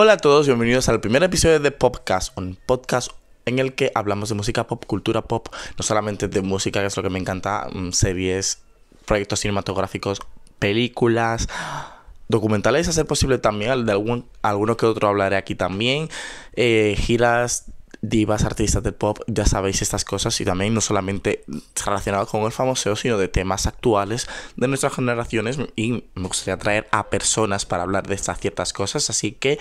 Hola a todos, bienvenidos al primer episodio de Podcast, un podcast en el que hablamos de música pop, cultura pop, no solamente de música, que es lo que me encanta, mm, series, proyectos cinematográficos, películas, documentales, a ser posible también, de algún, alguno que otro hablaré aquí también, eh, giras, divas, artistas de pop, ya sabéis estas cosas y también no solamente relacionados con el famoso, sino de temas actuales de nuestras generaciones y me gustaría traer a personas para hablar de estas ciertas cosas, así que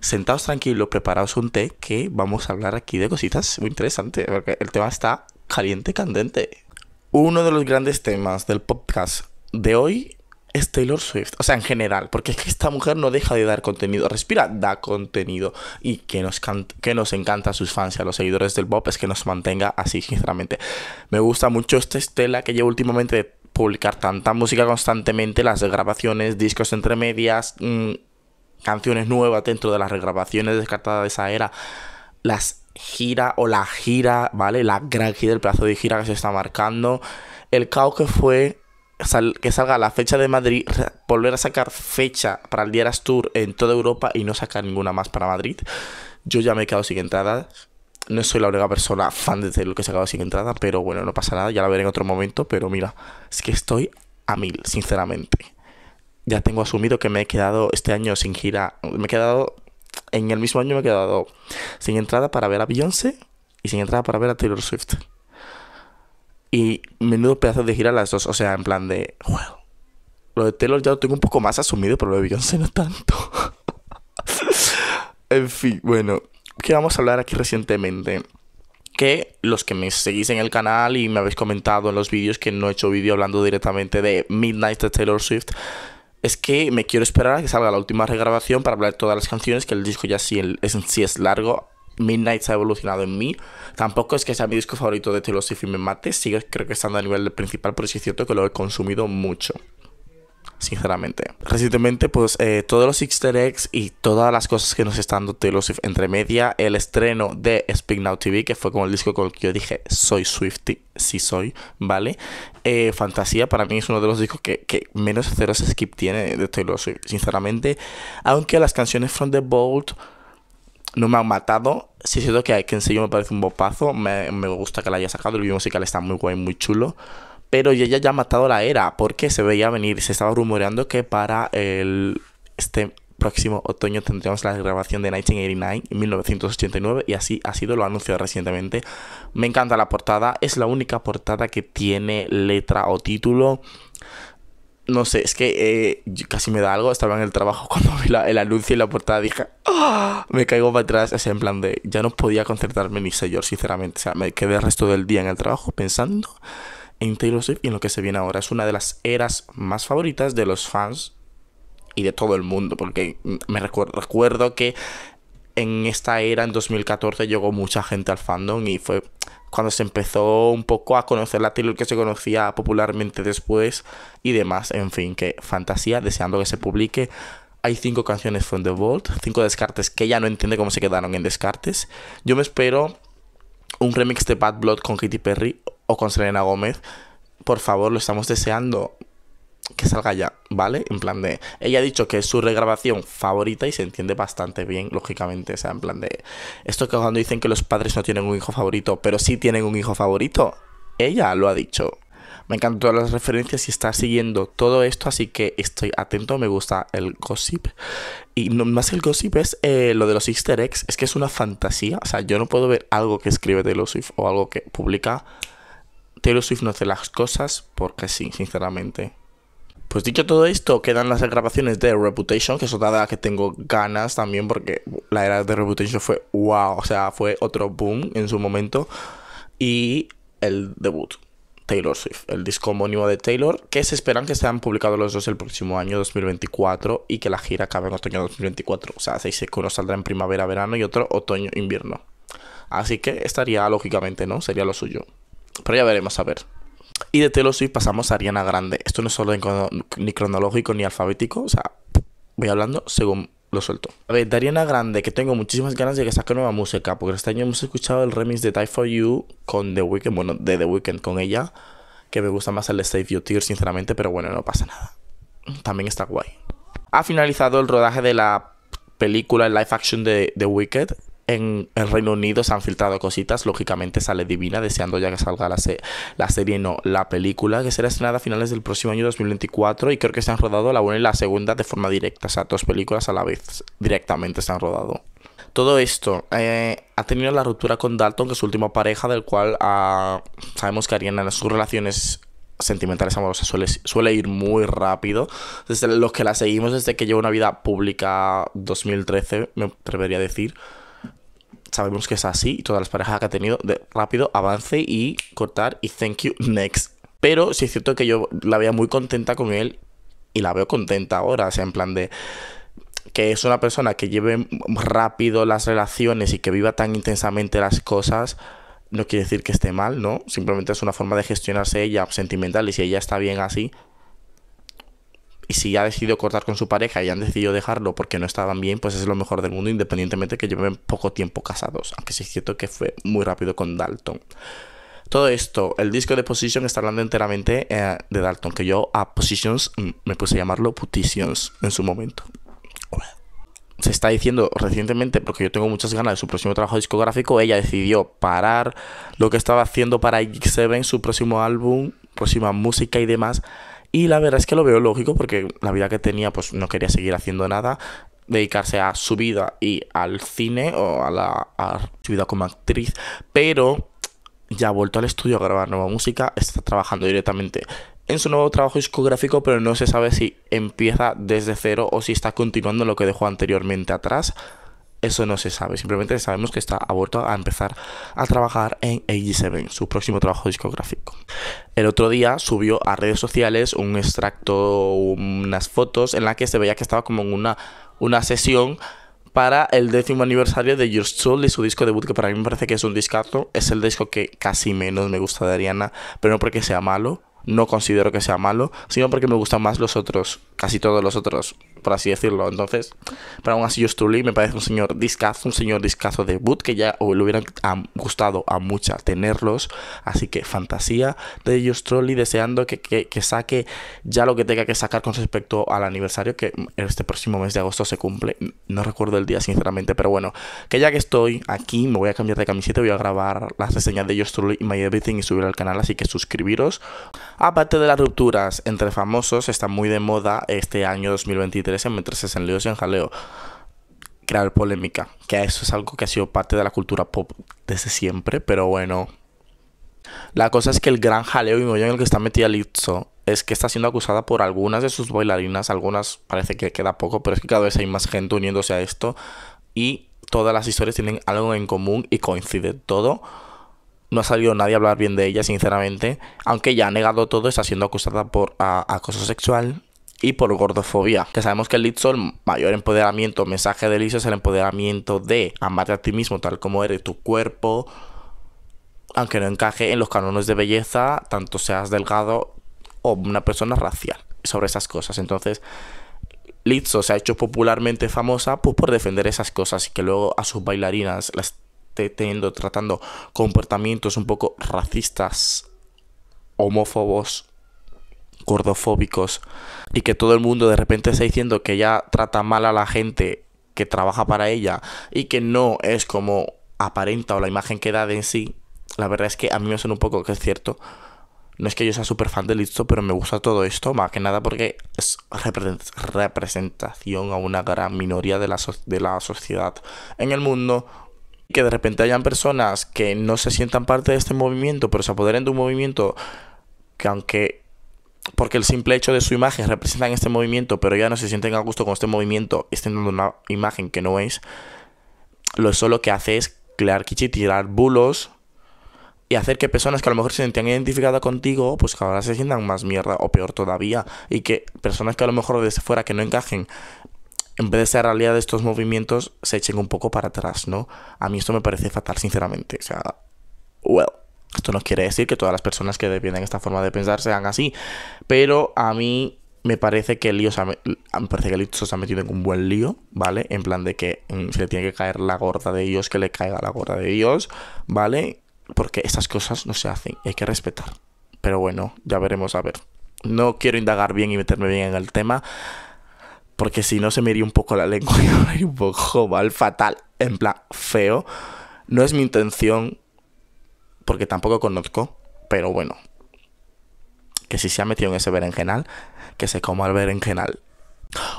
sentados tranquilos, preparaos un té, que vamos a hablar aquí de cositas muy interesantes, porque el tema está caliente, candente. Uno de los grandes temas del podcast de hoy es Taylor Swift, o sea, en general, porque es que esta mujer no deja de dar contenido, respira, da contenido, y que nos, que nos encanta a sus fans y a los seguidores del pop es que nos mantenga así, sinceramente. Me gusta mucho esta estela que lleva últimamente de publicar tanta música constantemente, las grabaciones, discos entre medias, mm, canciones nuevas dentro de las regrabaciones descartadas de esa era, las giras, o la gira, ¿vale? La gran gira, el plazo de gira que se está marcando, el caos que fue que salga la fecha de Madrid, volver a sacar fecha para el Dieras Tour en toda Europa y no sacar ninguna más para Madrid. Yo ya me he quedado sin entrada No soy la única persona fan de lo que se ha quedado sin entrada, pero bueno, no pasa nada, ya la veré en otro momento, pero mira, es que estoy a mil, sinceramente ya tengo asumido que me he quedado este año sin gira. Me he quedado. En el mismo año me he quedado sin entrada para ver a Beyoncé y sin entrada para ver a Taylor Swift. Y menudo pedazo de gira las dos. O sea, en plan de. Wow. Lo de Taylor ya lo tengo un poco más asumido, pero lo de Beyoncé no tanto. en fin, bueno. ¿Qué vamos a hablar aquí recientemente? que los que me seguís en el canal y me habéis comentado en los vídeos que no he hecho vídeo hablando directamente de Midnight de Taylor Swift, es que me quiero esperar a que salga la última regrabación para hablar de todas las canciones, que el disco ya sí, es, es largo. Midnight ha evolucionado en mí. Tampoco es que sea mi disco favorito de Telos y me mate. Sigue, creo que estando a nivel principal, pero sí es cierto que lo he consumido mucho sinceramente. Recientemente, pues eh, todos los easter eggs y todas las cosas que nos están dando Taylor Swift entre media, el estreno de Speak Now TV, que fue como el disco con el que yo dije, soy Swifty, si soy, ¿vale? Eh, Fantasía para mí es uno de los discos que, que menos ceros skip tiene de Taylor Swift, sinceramente. Aunque las canciones From the Bolt no me han matado. Sí es cierto que en serio me parece un bopazo, me, me gusta que la haya sacado, el video musical está muy guay, muy chulo. Pero ya ya ha matado la era porque se veía venir, se estaba rumoreando que para el este próximo otoño tendríamos la grabación de 1989 en 1989 y así ha sido lo anunciado recientemente. Me encanta la portada, es la única portada que tiene letra o título. No sé, es que eh, casi me da algo. Estaba en el trabajo cuando vi la, el anuncio y la portada. Dije, ¡Oh! me caigo para atrás. Es en plan de, ya no podía concertarme ni señor, sinceramente. O sea, me quedé el resto del día en el trabajo pensando en Taylor Swift y en lo que se viene ahora. Es una de las eras más favoritas de los fans y de todo el mundo, porque me recuerdo, que en esta era, en 2014, llegó mucha gente al fandom y fue cuando se empezó un poco a conocer la Taylor que se conocía popularmente después y demás. En fin, que fantasía, deseando que se publique. Hay cinco canciones from The Vault, cinco descartes que ya no entiende cómo se quedaron en descartes. Yo me espero un remix de Bad Blood con Katy Perry o con Selena Gómez, por favor, lo estamos deseando que salga ya, ¿vale? En plan de. Ella ha dicho que es su regrabación favorita y se entiende bastante bien, lógicamente. O sea, en plan de. Esto que cuando dicen que los padres no tienen un hijo favorito, pero sí tienen un hijo favorito. Ella lo ha dicho. Me encantan todas las referencias y está siguiendo todo esto, así que estoy atento, me gusta el gossip. Y más el gossip es eh, lo de los easter eggs, es que es una fantasía. O sea, yo no puedo ver algo que escribe de Swift o algo que publica Taylor Swift no hace las cosas porque sí, sinceramente. Pues dicho todo esto, quedan las grabaciones de Reputation, que es otra de las que tengo ganas también, porque la era de Reputation fue wow, o sea, fue otro boom en su momento. Y el debut, Taylor Swift, el disco homónimo de Taylor, que se esperan que sean publicados los dos el próximo año 2024 y que la gira acabe en otoño 2024. O sea, seis que uno saldrá en primavera-verano y otro otoño-invierno. Así que estaría lógicamente, ¿no? Sería lo suyo. Pero ya veremos, a ver. Y de Taylor Swift pasamos a Ariana Grande. Esto no es solo ni cronológico ni alfabético, o sea, voy hablando según lo suelto. A ver, de Ariana Grande, que tengo muchísimas ganas de que saque nueva música, porque este año hemos escuchado el remix de Die For You con The Weeknd, bueno, de The Weeknd con ella, que me gusta más el de Save Your Tears, sinceramente, pero bueno, no pasa nada. También está guay. Ha finalizado el rodaje de la película en live action de The Wicked, en el Reino Unido se han filtrado cositas, lógicamente sale divina, deseando ya que salga la, se la serie, no, la película, que será estrenada a finales del próximo año 2024 y creo que se han rodado la una y la segunda de forma directa, o sea, dos películas a la vez, directamente se han rodado. Todo esto eh, ha tenido la ruptura con Dalton, que es su última pareja, del cual ah, sabemos que Ariana en sus relaciones sentimentales amorosas suele, suele, ir muy rápido. Desde los que la seguimos desde que lleva una vida pública 2013, me atrevería a decir sabemos que es así y todas las parejas que ha tenido, rápido, avance y cortar y thank you, next. Pero sí es cierto que yo la veía muy contenta con él y la veo contenta ahora, o sea, en plan de que es una persona que lleve rápido las relaciones y que viva tan intensamente las cosas, no quiere decir que esté mal, ¿no? Simplemente es una forma de gestionarse ella sentimental y si ella está bien así, y si ya ha decidido cortar con su pareja y han decidido dejarlo porque no estaban bien, pues es lo mejor del mundo, independientemente de que lleven poco tiempo casados. Aunque sí es cierto que fue muy rápido con Dalton. Todo esto, el disco de Position está hablando enteramente eh, de Dalton, que yo a Positions mm, me puse a llamarlo Putitions en su momento. Se está diciendo recientemente, porque yo tengo muchas ganas de su próximo trabajo discográfico, ella decidió parar lo que estaba haciendo para X7, su próximo álbum, próxima música y demás, y la verdad es que lo veo lógico porque la vida que tenía pues no quería seguir haciendo nada, dedicarse a su vida y al cine o a, la, a su vida como actriz, pero ya ha vuelto al estudio a grabar nueva música, está trabajando directamente en su nuevo trabajo discográfico, pero no se sabe si empieza desde cero o si está continuando lo que dejó anteriormente atrás. Eso no se sabe, simplemente sabemos que está a a empezar a trabajar en AG7, su próximo trabajo discográfico. El otro día subió a redes sociales un extracto, unas fotos en las que se veía que estaba como en una, una sesión para el décimo aniversario de Your Soul y su disco debut, que para mí me parece que es un discazo. Es el disco que casi menos me gusta de Ariana, pero no porque sea malo, no considero que sea malo, sino porque me gustan más los otros, casi todos los otros por así decirlo. Entonces, pero aún así, Just Truly me parece un señor discazo, un señor discazo de boot que ya le hubieran gustado a mucha tenerlos. Así que fantasía de Just Truly, deseando que, saque ya lo que tenga que sacar con respecto al aniversario que este próximo mes de agosto se cumple. No recuerdo el día, sinceramente, pero bueno, que ya que estoy aquí, me voy a cambiar de camiseta, voy a grabar las reseñas de Just Truly y My Everything y subir al canal. Así que suscribiros. Aparte de las rupturas entre famosos, está muy de moda este año 2023 mientras meterse en líos y en jaleo, crear polémica, que eso es algo que ha sido parte de la cultura pop desde siempre, pero bueno. La cosa es que el gran jaleo y mollo en el que está metida Lizzo es que está siendo acusada por algunas de sus bailarinas, algunas parece que queda poco, pero es que cada vez hay más gente uniéndose a esto y todas las historias tienen algo en común y coincide todo. No ha salido nadie a hablar bien de ella, sinceramente, aunque ya ha negado todo, está siendo acusada por acoso sexual, y por gordofobia, que sabemos que el Lizzo, mayor empoderamiento, mensaje de Lizzo es el empoderamiento de amarte a ti mismo tal como eres, tu cuerpo, aunque no encaje en los canones de belleza, tanto seas delgado o una persona racial, sobre esas cosas. Entonces, Lizzo se ha hecho popularmente famosa pues, por defender esas cosas y que luego a sus bailarinas las esté teniendo, tratando comportamientos un poco racistas, homófobos gordofóbicos y que todo el mundo de repente está diciendo que ya trata mal a la gente que trabaja para ella y que no es como aparenta o la imagen que da de en sí, la verdad es que a mí me suena un poco que es cierto. No es que yo sea súper fan de Listo, pero me gusta todo esto, más que nada porque es representación a una gran minoría de la, de la sociedad en el mundo. Que de repente hayan personas que no se sientan parte de este movimiento, pero se apoderen de un movimiento que aunque porque el simple hecho de su imagen representan este movimiento, pero ya no se sienten a gusto con este movimiento, estén dando una imagen que no es, lo solo que hace es crear y tirar bulos y hacer que personas que a lo mejor se han identificadas contigo, pues que ahora se sientan más mierda o peor todavía. Y que personas que a lo mejor desde fuera que no encajen, en vez de ser realidad de estos movimientos, se echen un poco para atrás, ¿no? A mí esto me parece fatal, sinceramente. O sea, well. Esto no quiere decir que todas las personas que defienden esta forma de pensar sean así, pero a mí me parece que el lío se ha, me parece que metido en un buen lío, ¿vale? En plan de que mm, se le tiene que caer la gorda de Dios, que le caiga la gorda de Dios, ¿vale? Porque estas cosas no se hacen, hay que respetar. Pero bueno, ya veremos a ver. No quiero indagar bien y meterme bien en el tema, porque si no se me iría un poco la lengua y un poco mal, fatal, en plan feo. No es mi intención, porque tampoco conozco, pero bueno. Que si se ha metido en ese berenjenal, que se coma el berenjenal.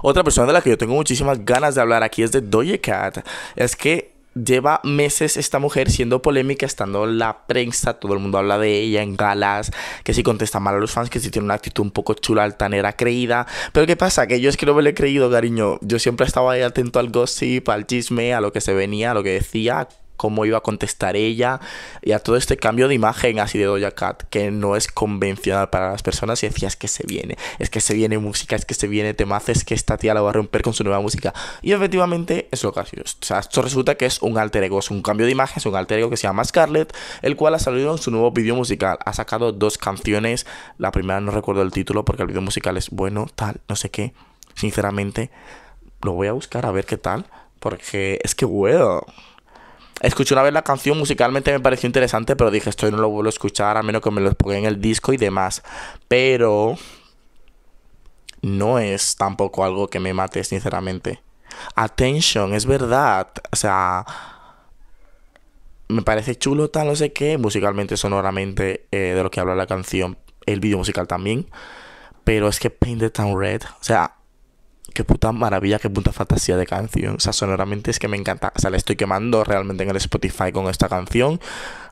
Otra persona de la que yo tengo muchísimas ganas de hablar aquí es de doye Cat. Es que lleva meses esta mujer siendo polémica, estando en la prensa, todo el mundo habla de ella en galas, que si contesta mal a los fans, que si tiene una actitud un poco chula, altanera, creída. Pero ¿qué pasa? Que yo es que no me lo he creído, cariño. Yo siempre estaba ahí atento al gossip, al chisme, a lo que se venía, a lo que decía, cómo iba a contestar ella y a todo este cambio de imagen así de Doja Cat que no es convencional para las personas y decía, es que se viene, es que se viene música, es que se viene temazo, es que esta tía la va a romper con su nueva música y efectivamente es lo que ha sido. O sea, esto resulta que es un alter ego, es un cambio de imagen, es un alter ego que se llama Scarlett, el cual ha salido en su nuevo video musical, ha sacado dos canciones, la primera no recuerdo el título porque el video musical es bueno, tal, no sé qué, sinceramente lo voy a buscar a ver qué tal porque es que, weo Escuché una vez la canción, musicalmente me pareció interesante, pero dije, esto no lo vuelvo a escuchar, a menos que me lo ponga en el disco y demás. Pero no es tampoco algo que me mate, sinceramente. Attention, es verdad. O sea, me parece chulo, tal, no sé qué, musicalmente, sonoramente, eh, de lo que habla la canción, el video musical también. Pero es que Painted Town Red, o sea, qué puta maravilla, qué puta fantasía de canción. O sea, sonoramente es que me encanta. O sea, le estoy quemando realmente en el Spotify con esta canción.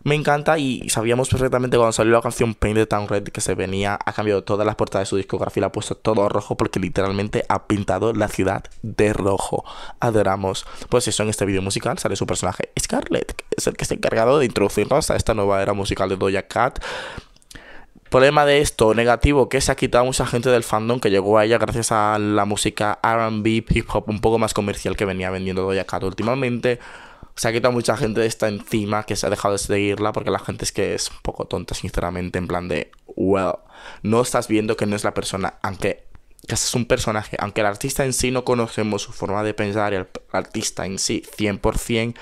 Me encanta y sabíamos perfectamente cuando salió la canción Paint the Town Red que se venía, ha cambiado todas las portadas de su discografía, la ha puesto todo rojo porque literalmente ha pintado la ciudad de rojo. Adoramos. Pues eso, en este vídeo musical sale su personaje Scarlett, que es el que está encargado de introducirnos a esta nueva era musical de Doja Cat problema de esto negativo que se ha quitado mucha gente del fandom que llegó a ella gracias a la música RB, hip hop un poco más comercial que venía vendiendo Doja Cat últimamente. Se ha quitado mucha gente de esta encima que se ha dejado de seguirla porque la gente es que es un poco tonta, sinceramente, en plan de, well, no estás viendo que no es la persona, aunque que es un personaje, aunque el artista en sí no conocemos su forma de pensar, y el artista en sí 100%,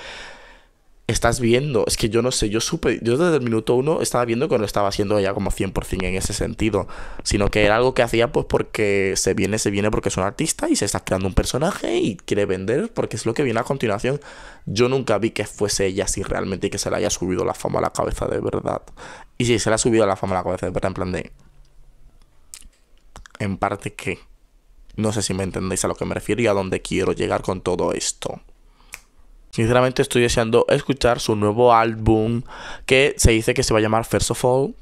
estás viendo, es que yo no sé, yo supe, yo desde el minuto uno estaba viendo que no estaba haciendo ella como 100% en ese sentido, sino que era algo que hacía pues porque se viene, se viene porque es un artista y se está creando un personaje y quiere vender porque es lo que viene a continuación. Yo nunca vi que fuese ella así realmente que se le haya subido la fama a la cabeza de verdad. Y si se le ha subido la fama a la cabeza de verdad, en plan de... En parte que... No sé si me entendéis a lo que me refiero y a dónde quiero llegar con todo esto. Sinceramente estoy deseando escuchar su nuevo álbum que se dice que se va a llamar First of All.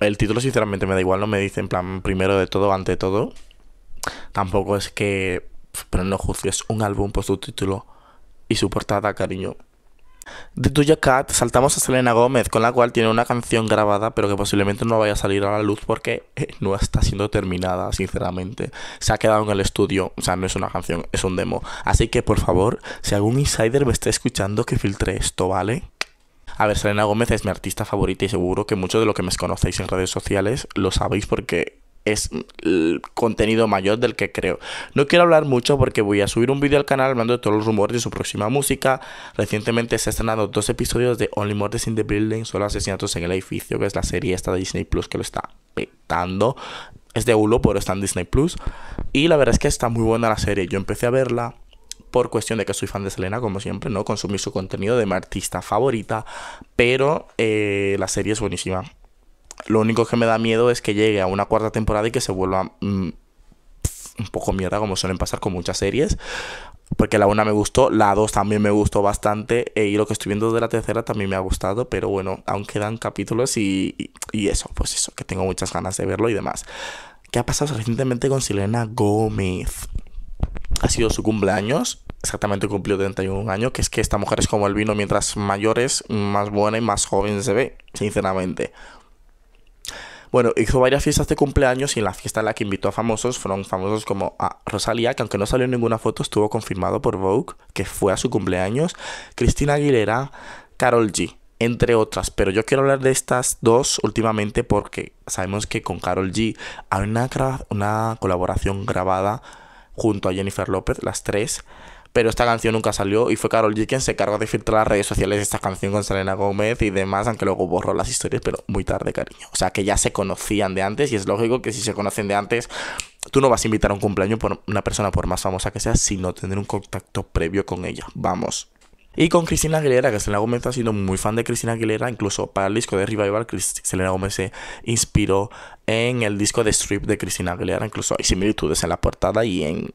El título sinceramente me da igual, no me dice en plan primero de todo, ante todo. Tampoco es que... Pero no juzgues un álbum por su título y su portada, cariño. De Tuya Cat saltamos a Selena Gómez, con la cual tiene una canción grabada, pero que posiblemente no vaya a salir a la luz porque eh, no está siendo terminada, sinceramente. Se ha quedado en el estudio, o sea, no es una canción, es un demo. Así que, por favor, si algún insider me está escuchando, que filtre esto, ¿vale? A ver, Selena Gómez es mi artista favorita y seguro que muchos de los que me conocéis en redes sociales lo sabéis porque es el contenido mayor del que creo. No quiero hablar mucho porque voy a subir un vídeo al canal hablando de todos los rumores de su próxima música. Recientemente se han estrenado dos episodios de Only Murders in the Building, solo asesinatos en el edificio, que es la serie esta de Disney Plus que lo está petando. Es de Hulu, pero está en Disney Plus. Y la verdad es que está muy buena la serie. Yo empecé a verla por cuestión de que soy fan de Selena, como siempre, ¿no? Consumí su contenido de mi artista favorita, pero eh, la serie es buenísima. Lo único que me da miedo es que llegue a una cuarta temporada y que se vuelva mm, un poco mierda, como suelen pasar con muchas series. Porque la una me gustó, la dos también me gustó bastante. Eh, y lo que estoy viendo de la tercera también me ha gustado. Pero bueno, aún quedan capítulos y, y, eso, pues eso, que tengo muchas ganas de verlo y demás. ¿Qué ha pasado recientemente con Silena Gómez? Ha sido su cumpleaños exactamente cumplió 31 años, que es que esta mujer es como el vino, mientras mayores más buena y más joven se ve, sinceramente. Bueno, hizo varias fiestas de cumpleaños y en la fiesta en la que invitó a famosos fueron famosos como a Rosalía, que aunque no salió en ninguna foto, estuvo confirmado por Vogue, que fue a su cumpleaños, Cristina Aguilera, Carol G, entre otras. Pero yo quiero hablar de estas dos últimamente porque sabemos que con Carol G hay una, una colaboración grabada junto a Jennifer López, las tres pero esta canción nunca salió y fue Carol G quien se cargó de filtrar las redes sociales esta canción con Selena Gómez y demás, aunque luego borró las historias, pero muy tarde, cariño. O sea, que ya se conocían de antes y es lógico que si se conocen de antes, tú no vas a invitar a un cumpleaños por una persona por más famosa que sea, sino tener un contacto previo con ella. Vamos. Y con Cristina Aguilera, que Selena Gómez ha sido muy fan de Cristina Aguilera, incluso para el disco de Revival, Selena Gómez se inspiró en el disco de Strip de Cristina Aguilera, incluso hay similitudes en la portada y en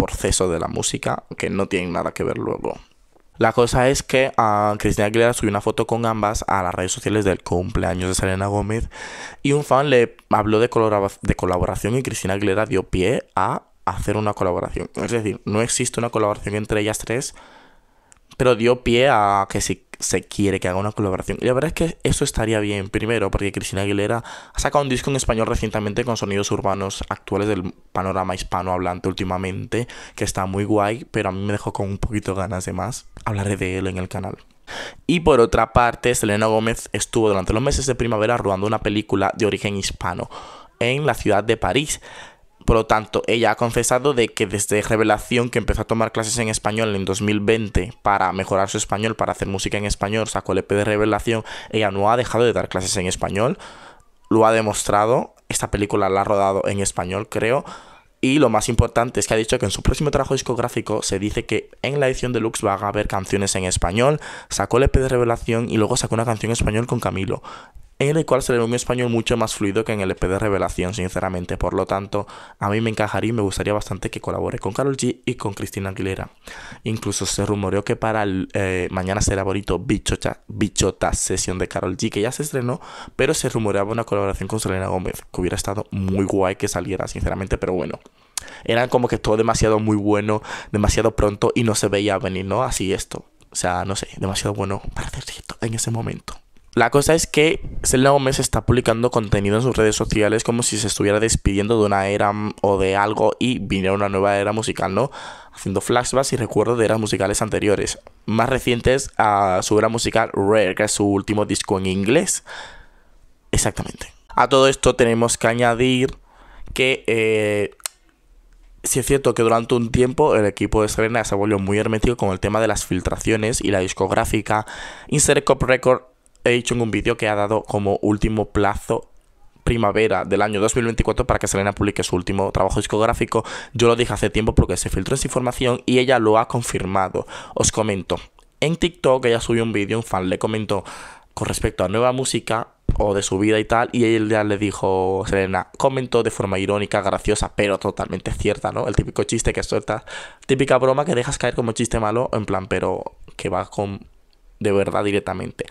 proceso de la música que no tienen nada que ver luego. La cosa es que a ah, Cristina Aguilera subió una foto con ambas a las redes sociales del cumpleaños de Selena Gómez y un fan le habló de, colaboración y Cristina Aguilera dio pie a hacer una colaboración. Es decir, no existe una colaboración entre ellas tres, pero dio pie a que si se quiere que haga una colaboración. Y la verdad es que eso estaría bien, primero, porque Cristina Aguilera ha sacado un disco en español recientemente con sonidos urbanos actuales del panorama hispano hablante últimamente, que está muy guay, pero a mí me dejó con un poquito ganas de más. Hablaré de él en el canal. Y por otra parte, Selena Gómez estuvo durante los meses de primavera rodando una película de origen hispano en la ciudad de París. Por lo tanto, ella ha confesado de que desde Revelación, que empezó a tomar clases en español en 2020 para mejorar su español, para hacer música en español, sacó el EP de Revelación, ella no ha dejado de dar clases en español. Lo ha demostrado, esta película la ha rodado en español, creo. Y lo más importante es que ha dicho que en su próximo trabajo discográfico se dice que en la edición deluxe va a haber canciones en español, sacó el EP de Revelación y luego sacó una canción en español con Camilo en el cual se le un español mucho más fluido que en el EP de Revelación, sinceramente. Por lo tanto, a mí me encajaría y me gustaría bastante que colabore con Carol G y con Cristina Aguilera. Incluso se rumoreó que para el, eh, mañana será bonito bichota, bichota sesión de Carol G, que ya se estrenó, pero se rumoreaba una colaboración con Selena Gómez, que hubiera estado muy guay que saliera, sinceramente, pero bueno. era como que todo demasiado muy bueno, demasiado pronto y no se veía venir, ¿no? Así esto. O sea, no sé, demasiado bueno para hacer esto en ese momento. La cosa es que Selena Gómez está publicando contenido en sus redes sociales como si se estuviera despidiendo de una era mm, o de algo y viniera una nueva era musical, ¿no? Haciendo flashbacks y recuerdos de eras musicales anteriores, más recientes a su era musical Rare, que es su último disco en inglés. Exactamente. A todo esto tenemos que añadir que eh, si es cierto que durante un tiempo el equipo de Serena se volvió muy hermético con el tema de las filtraciones y la discográfica Insert Cop Record he dicho en un vídeo que ha dado como último plazo primavera del año 2024 para que Selena publique su último trabajo discográfico. Yo lo dije hace tiempo porque se filtró esa información y ella lo ha confirmado. Os comento. En TikTok ella subió un vídeo, un fan le comentó con respecto a nueva música o de su vida y tal, y ella le dijo, Selena, comentó de forma irónica, graciosa, pero totalmente cierta, ¿no? El típico chiste que suelta típica broma que dejas caer como chiste malo, en plan, pero que va con de verdad directamente.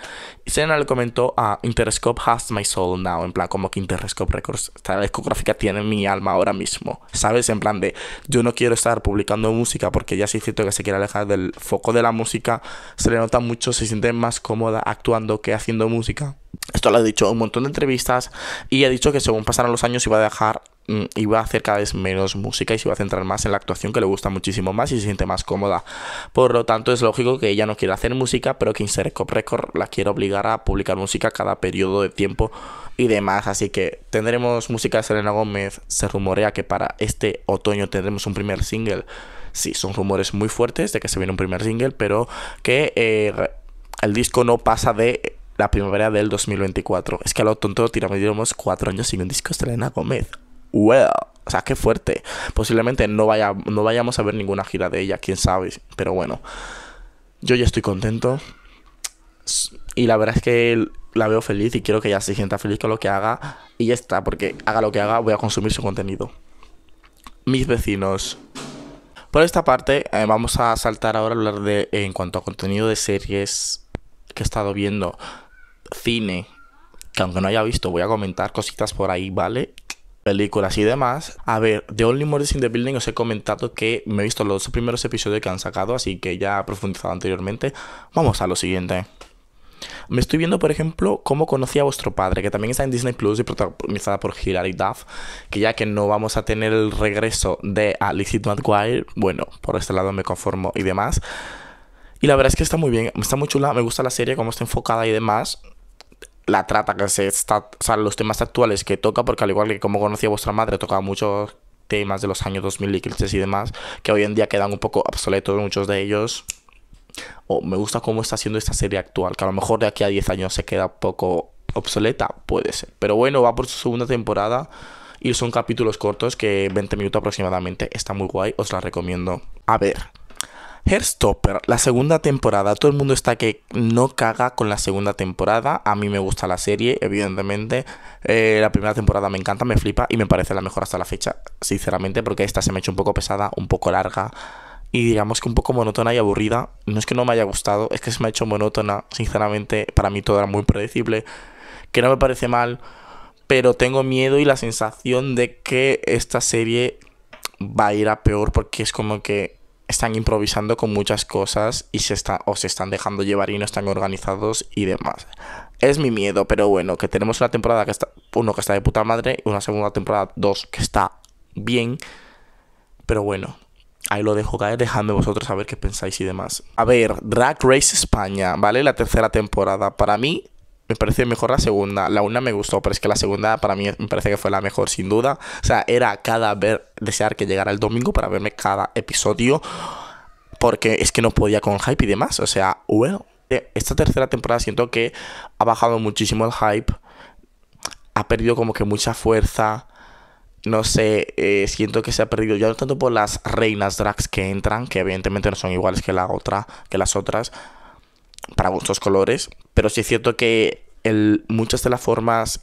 Y Selena le comentó a Interscope has my soul now, en plan como que Interscope Records, esta discográfica tiene mi alma ahora mismo, ¿sabes? En plan de yo no quiero estar publicando música porque ya sí siento que se quiere alejar del foco de la música, se le nota mucho, se siente más cómoda actuando que haciendo música. Esto lo ha dicho en un montón de entrevistas y ha dicho que según pasaran los años iba a dejar Mm, va a hacer cada vez menos música y se va a centrar más en la actuación que le gusta muchísimo más y se siente más cómoda. Por lo tanto, es lógico que ella no quiera hacer música, pero que Insert Cop Record la quiere obligar a publicar música cada periodo de tiempo y demás. Así que tendremos música de Selena Gómez. Se rumorea que para este otoño tendremos un primer single. Sí, son rumores muy fuertes de que se viene un primer single, pero que eh, el disco no pasa de la primavera del 2024. Es que a lo tonto tiramos cuatro años sin un disco de Selena Gómez well. O sea, qué fuerte. Posiblemente no, vaya, no vayamos a ver ninguna gira de ella, quién sabe. Pero bueno, yo ya estoy contento. Y la verdad es que la veo feliz y quiero que ella se sienta feliz con lo que haga. Y ya está, porque haga lo que haga, voy a consumir su contenido. Mis vecinos. Por esta parte, eh, vamos a saltar ahora a hablar de, en cuanto a contenido de series que he estado viendo, cine, que aunque no haya visto, voy a comentar cositas por ahí, ¿vale? películas y demás. A ver, The Only Murders in the Building os he comentado que me he visto los primeros episodios que han sacado, así que ya he profundizado anteriormente. Vamos a lo siguiente. Me estoy viendo, por ejemplo, cómo conocí a vuestro padre, que también está en Disney Plus y protagonizada por Hilary Duff, que ya que no vamos a tener el regreso de Alice McGuire, bueno, por este lado me conformo y demás. Y la verdad es que está muy bien, está muy chula, me gusta la serie, cómo está enfocada y demás la trata que se está, o sea, los temas actuales que toca, porque al igual que como conocía vuestra madre, tocaba muchos temas de los años 2000 y clichés y demás, que hoy en día quedan un poco obsoletos muchos de ellos. o me gusta cómo está siendo esta serie actual, que a lo mejor de aquí a 10 años se queda poco obsoleta, puede ser. Pero bueno, va por su segunda temporada y son capítulos cortos que 20 minutos aproximadamente, está muy guay, os la recomiendo. A ver, Hairstopper, la segunda temporada. Todo el mundo está que no caga con la segunda temporada. A mí me gusta la serie, evidentemente. Eh, la primera temporada me encanta, me flipa y me parece la mejor hasta la fecha, sinceramente, porque esta se me ha hecho un poco pesada, un poco larga y digamos que un poco monótona y aburrida. No es que no me haya gustado, es que se me ha hecho monótona, sinceramente, para mí todo era muy predecible, que no me parece mal, pero tengo miedo y la sensación de que esta serie va a ir a peor porque es como que están improvisando con muchas cosas y se está, o se están dejando llevar y no están organizados y demás. Es mi miedo, pero bueno, que tenemos una temporada que está, uno que está de puta madre, una segunda temporada, dos que está bien, pero bueno. Ahí lo dejo caer, dejando vosotros saber qué pensáis y demás. A ver, Drag Race España, ¿vale? La tercera temporada. Para mí me parece mejor la segunda. La una me gustó, pero es que la segunda para mí me parece que fue la mejor, sin duda. O sea, era cada vez desear que llegara el domingo para verme cada episodio. Porque es que no podía con hype y demás. O sea, well, esta tercera temporada siento que ha bajado muchísimo el hype. Ha perdido como que mucha fuerza. No sé, eh, siento que se ha perdido. Ya no tanto por las reinas drags que entran, que evidentemente no son iguales que la otra, que las otras para muchos colores, pero sí es cierto que muchas de las formas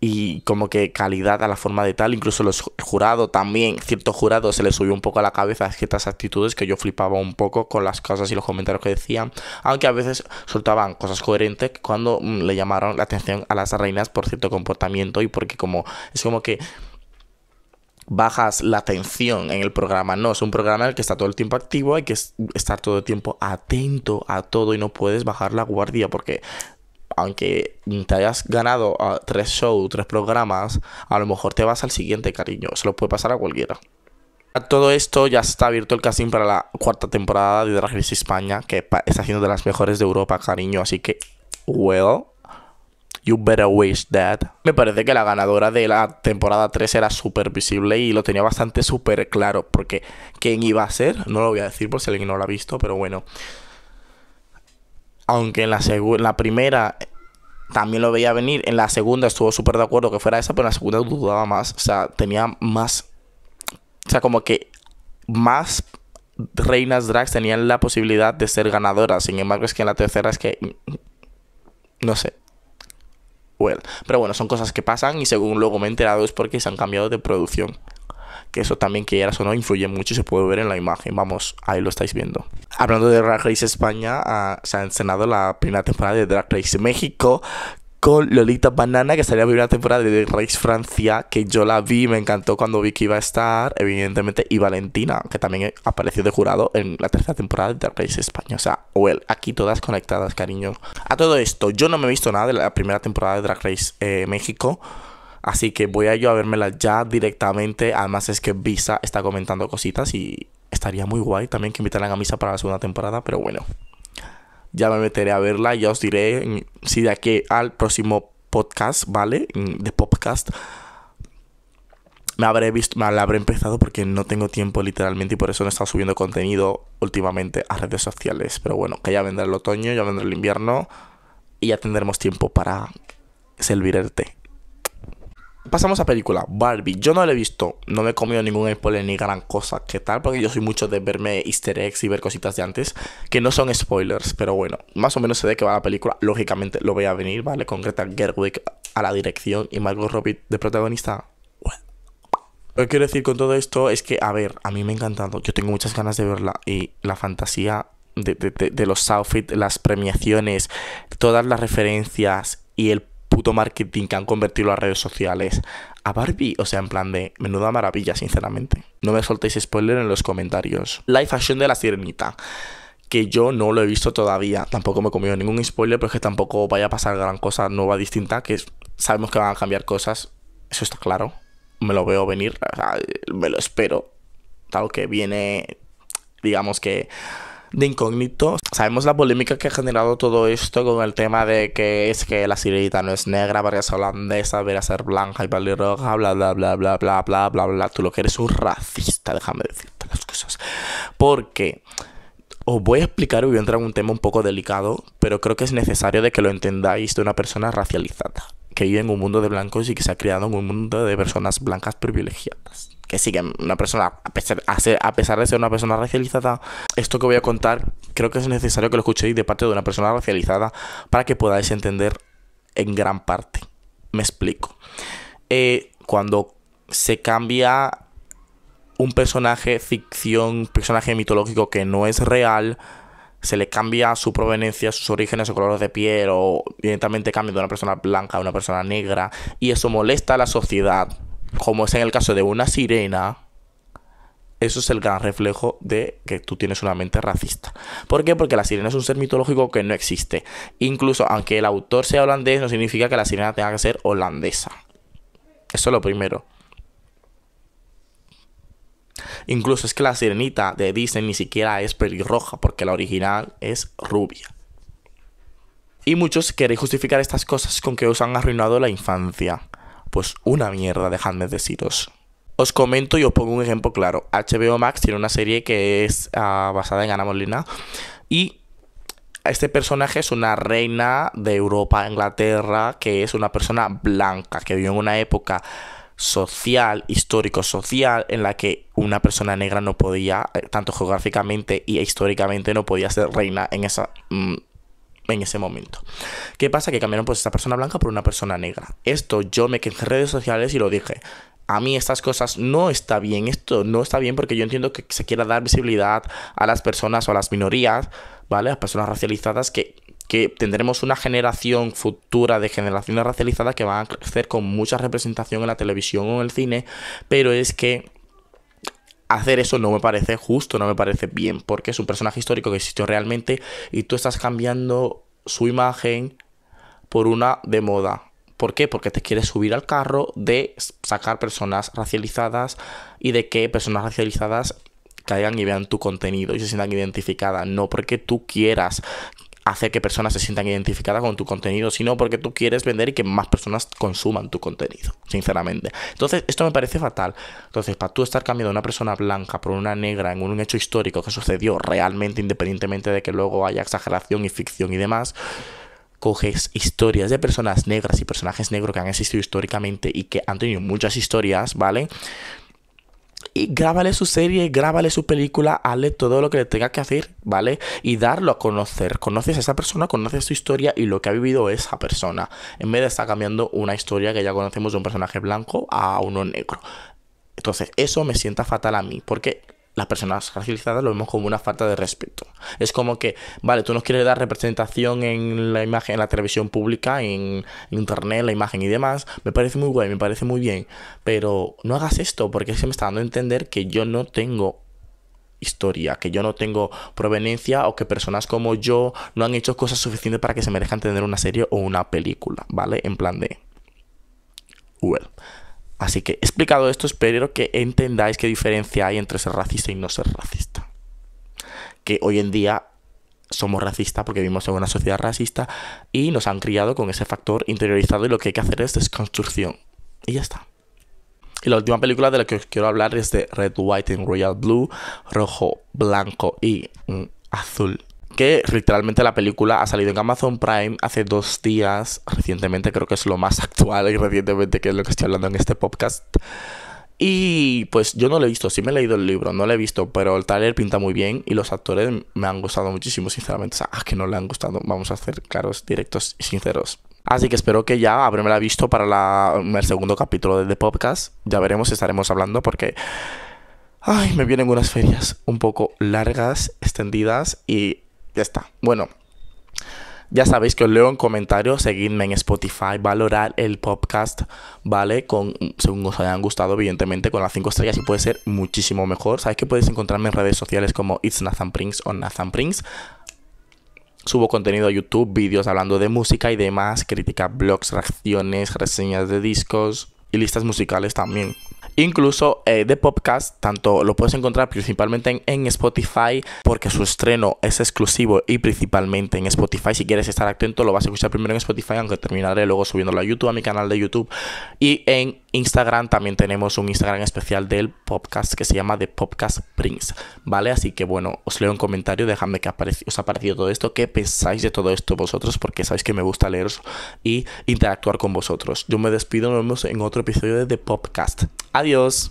y como que calidad a la forma de tal, incluso los jurados también, ciertos jurados se les subió un poco a la cabeza ciertas actitudes que yo flipaba un poco con las cosas y los comentarios que decían, aunque a veces soltaban cosas coherentes cuando mm, le llamaron la atención a las reinas por cierto comportamiento y porque como es como que bajas la atención en el programa. No, es un programa en el que está todo el tiempo activo, hay que estar todo el tiempo atento a todo y no puedes bajar la guardia porque aunque te hayas ganado ah, tres shows, tres programas, a lo mejor te vas al siguiente, cariño. Se lo puede pasar a cualquiera. A todo esto ya está abierto el casting para la cuarta temporada de Drag Race España, que está siendo de las mejores de Europa, cariño. Así que, well, You Better Wish That. Me parece que la ganadora de la temporada 3 era súper visible y lo tenía bastante súper claro, porque quién iba a ser, no lo voy a decir por si alguien no lo ha visto, pero bueno. Aunque en la, la primera también lo veía venir, en la segunda estuvo súper de acuerdo que fuera esa, pero en la segunda dudaba más, o sea, tenía más... O sea, como que más reinas drags tenían la posibilidad de ser ganadoras. Sin embargo, es que en la tercera es que. No sé. Pero bueno, son cosas que pasan y según luego me he enterado es porque se han cambiado de producción. Que eso también, que ya o no, influye mucho y se puede ver en la imagen. Vamos, ahí lo estáis viendo. Hablando de Drag Race España, ah, se ha encenado la primera temporada de Drag Race México, con Lolita Banana, que estaría en la temporada de Race Francia, que yo la vi, me encantó cuando vi que iba a estar, evidentemente, y Valentina, que también apareció de jurado en la tercera temporada de Race España. O sea, aquí todas conectadas, cariño. A todo esto, yo no me he visto nada de la primera temporada de Drag Race eh, México. Así que voy a yo a vérmela ya directamente. Además es que Visa está comentando cositas y estaría muy guay también que invitaran a Misa para la segunda temporada, pero bueno. Ya me meteré a verla, ya os diré mm, si de aquí al próximo podcast, ¿vale? Mm, de podcast. Me habré visto, me la habré empezado porque no tengo tiempo literalmente y por eso no he estado subiendo contenido últimamente a redes sociales. Pero bueno, que ya vendrá el otoño, ya vendrá el invierno y ya tendremos tiempo para servirte Pasamos a película. Barbie. Yo no la he visto. No me he comido ningún spoiler ni gran cosa qué tal. Porque yo soy mucho de verme easter eggs y ver cositas de antes. Que no son spoilers. Pero bueno. Más o menos se ve que va la película. Lógicamente lo voy a venir, ¿vale? Con Greta Gerwig a la dirección y Margot Robbie de protagonista. Lo que quiero decir con todo esto es que, a ver, a mí me ha encantado. Yo tengo muchas ganas de verla. Y la fantasía de, de los outfits, las premiaciones, todas las referencias y el puto marketing que han convertido las redes sociales a Barbie. O sea, en plan de menuda maravilla, sinceramente. No me soltéis spoiler en los comentarios. Live action de la sirenita que yo no lo he visto todavía. Tampoco me he comido ningún spoiler, pero es que tampoco vaya a pasar gran cosa nueva, distinta, que sabemos que van a cambiar cosas. Eso está claro. Me lo veo venir, me lo espero. Tal que viene, digamos que de incógnito. Sabemos la polémica que ha generado todo esto con el tema de que es que la sirenita no es negra, porque es holandesa, a ser blanca y palirroja, bla, bla, bla, bla, bla, bla, bla, bla. Tú lo que eres un racista, déjame decirte las cosas. Porque... Os voy a explicar, voy a entrar en un tema un poco delicado, pero creo que es necesario de que lo entendáis de una persona racializada, que vive en un mundo de blancos y que se ha criado en un mundo de personas blancas privilegiadas una persona, a pesar, de ser una persona racializada, esto que voy a contar, creo que es necesario que lo escuchéis de parte de una persona racializada para que podáis entender en gran parte. Me explico. Eh, cuando se cambia un personaje ficción, personaje mitológico que no es real, se le cambia su proveniencia, sus orígenes, o color de piel o directamente cambia de una persona blanca a una persona negra y eso molesta a la sociedad como es en el caso de una sirena, eso es el gran reflejo de que tú tienes una mente racista. ¿Por qué? Porque la sirena es un ser mitológico que no existe. Incluso aunque el autor sea holandés, no significa que la sirena tenga que ser holandesa. Eso es lo primero. Incluso es que la sirenita de Disney ni siquiera es pelirroja, porque la original es rubia. Y muchos queréis justificar estas cosas con que os han arruinado la infancia pues una mierda, dejadme deciros. Os comento y os pongo un ejemplo claro. HBO Max tiene una serie que es ah, basada en Ana Molina y este personaje es una reina de Europa, Inglaterra, que es una persona blanca, que vivió en una época social, histórico-social, en la que una persona negra no podía, eh, tanto geográficamente y históricamente, no podía ser reina en esa mm, en ese momento. ¿Qué pasa? Que cambiaron pues esta persona blanca por una persona negra. Esto yo me quedé en redes sociales y lo dije. A mí estas cosas no está bien, esto no está bien porque yo entiendo que se quiera dar visibilidad a las personas o a las minorías, ¿vale? A las personas racializadas que, que tendremos una generación futura de generaciones racializadas que van a crecer con mucha representación en la televisión o en el cine, pero es que hacer eso no me parece justo, no me parece bien, porque es un personaje histórico que existió realmente y tú estás cambiando su imagen por una de moda. ¿Por qué? Porque te quieres subir al carro de sacar personas racializadas y de que personas racializadas caigan y vean tu contenido y se sientan identificadas. No porque tú quieras hacer que personas se sientan identificadas con tu contenido, sino porque tú quieres vender y que más personas consuman tu contenido, sinceramente. Entonces, esto me parece fatal. Entonces, para tú estar cambiando una persona blanca por una negra en un hecho histórico que sucedió realmente, independientemente de que luego haya exageración y ficción y demás, coges historias de personas negras y personajes negros que han existido históricamente y que han tenido muchas historias, ¿vale? y grábale su serie, grábale su película, hazle todo lo que le tenga que hacer, ¿vale? Y darlo a conocer. Conoces a esa persona, conoces su historia y lo que ha vivido esa persona. En vez de estar cambiando una historia que ya conocemos de un personaje blanco a uno negro. Entonces, eso me sienta fatal a mí, porque las personas racializadas lo vemos como una falta de respeto. Es como que, vale, tú nos quieres dar representación en la imagen, en la televisión pública, en, en internet, la imagen y demás. Me parece muy guay, me parece muy bien. Pero no hagas esto, porque se me está dando a entender que yo no tengo historia, que yo no tengo proveniencia o que personas como yo no han hecho cosas suficientes para que se merezcan tener una serie o una película, ¿vale? En plan de... Well. Así que explicado esto, espero que entendáis qué diferencia hay entre ser racista y no ser racista. Que hoy en día somos racistas porque vivimos en una sociedad racista y nos han criado con ese factor interiorizado y lo que hay que hacer es desconstrucción. Y ya está. Y la última película de la que os quiero hablar es de Red, White and Royal Blue, Rojo, Blanco y mm, Azul que literalmente la película ha salido en Amazon Prime hace dos días, recientemente creo que es lo más actual y recientemente que es lo que estoy hablando en este podcast. Y pues yo no lo he visto, sí me he leído el libro, no lo he visto, pero el trailer pinta muy bien y los actores me han gustado muchísimo, sinceramente. O sea, ah, que no le han gustado, vamos a ser claros, directos y sinceros. Así que espero que ya la visto para el segundo capítulo de The Podcast. Ya veremos, si estaremos hablando porque... Ay, me vienen unas ferias un poco largas, extendidas y ya está. Bueno, ya sabéis que os leo en comentarios, seguidme en Spotify, valorar el podcast, ¿vale? Con, según os hayan gustado, evidentemente, con las 5 estrellas y puede ser muchísimo mejor. Sabéis que podéis encontrarme en redes sociales como It's Nathan Prince o Nathan Prince. Subo contenido a YouTube, vídeos hablando de música y demás, crítica, blogs, reacciones, reseñas de discos y listas musicales también. Incluso The eh, de podcast, tanto lo puedes encontrar principalmente en, Spotify, porque su estreno es exclusivo y principalmente en Spotify. Si quieres estar atento, lo vas a escuchar primero en Spotify, aunque terminaré luego subiéndolo a YouTube, a mi canal de YouTube. Y en Instagram también tenemos un Instagram especial del podcast que se llama The Podcast Prince, ¿vale? Así que bueno, os leo un comentario, dejadme que os ha parecido todo esto, qué pensáis de todo esto vosotros, porque sabéis que me gusta leeros y interactuar con vosotros. Yo me despido, nos vemos en otro episodio de The Podcast. Adiós.